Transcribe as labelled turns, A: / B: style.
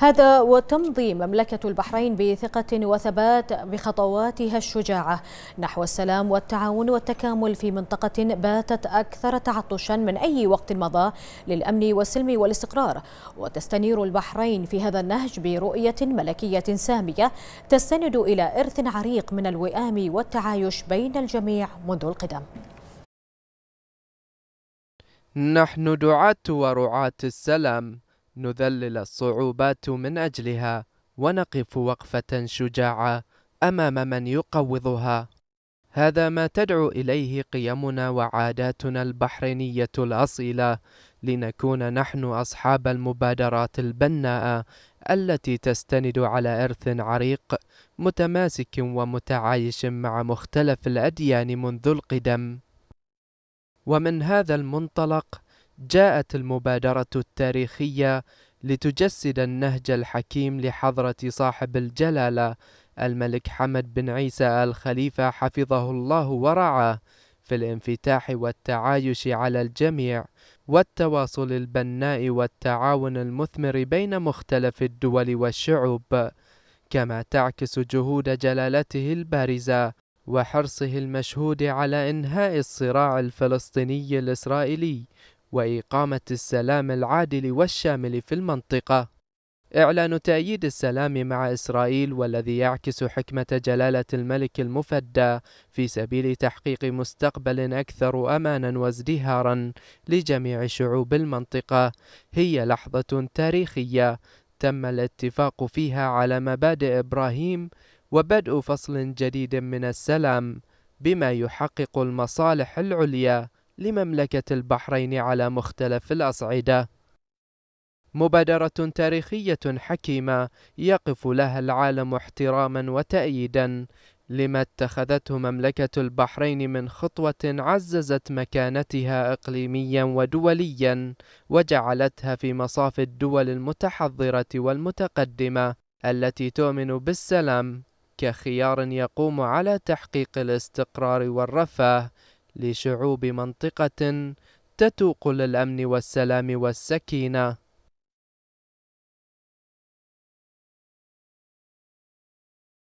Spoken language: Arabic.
A: هذا وتمضي مملكة البحرين بثقة وثبات بخطواتها الشجاعة نحو السلام والتعاون والتكامل في منطقة باتت أكثر تعطشا من أي وقت مضى للأمن والسلم والاستقرار وتستنير البحرين في هذا النهج برؤية ملكية سامية تستند إلى إرث عريق من الوئام والتعايش بين الجميع منذ القدم
B: نحن دعاة ورعاة السلام نذلل الصعوبات من أجلها ونقف وقفة شجاعة أمام من يقوضها هذا ما تدعو إليه قيمنا وعاداتنا البحرينية الأصيلة لنكون نحن أصحاب المبادرات البناءة التي تستند على إرث عريق متماسك ومتعايش مع مختلف الأديان منذ القدم ومن هذا المنطلق جاءت المبادرة التاريخية لتجسد النهج الحكيم لحضرة صاحب الجلالة الملك حمد بن عيسى الخليفة حفظه الله ورعاه في الانفتاح والتعايش على الجميع والتواصل البناء والتعاون المثمر بين مختلف الدول والشعوب كما تعكس جهود جلالته البارزة وحرصه المشهود على إنهاء الصراع الفلسطيني الإسرائيلي وإقامة السلام العادل والشامل في المنطقة. إعلان تأييد السلام مع إسرائيل والذي يعكس حكمة جلالة الملك المفدى في سبيل تحقيق مستقبل أكثر أمانا وازدهارا لجميع شعوب المنطقة هي لحظة تاريخية تم الاتفاق فيها على مبادئ إبراهيم وبدء فصل جديد من السلام بما يحقق المصالح العليا لمملكة البحرين على مختلف الأصعدة مبادرة تاريخية حكيمة يقف لها العالم احتراما وتأييدا لما اتخذته مملكة البحرين من خطوة عززت مكانتها إقليميا ودوليا وجعلتها في مصاف الدول المتحضرة والمتقدمة التي تؤمن بالسلام كخيار يقوم على تحقيق الاستقرار والرفاه لشعوب منطقة تتوق للأمن والسلام والسكينة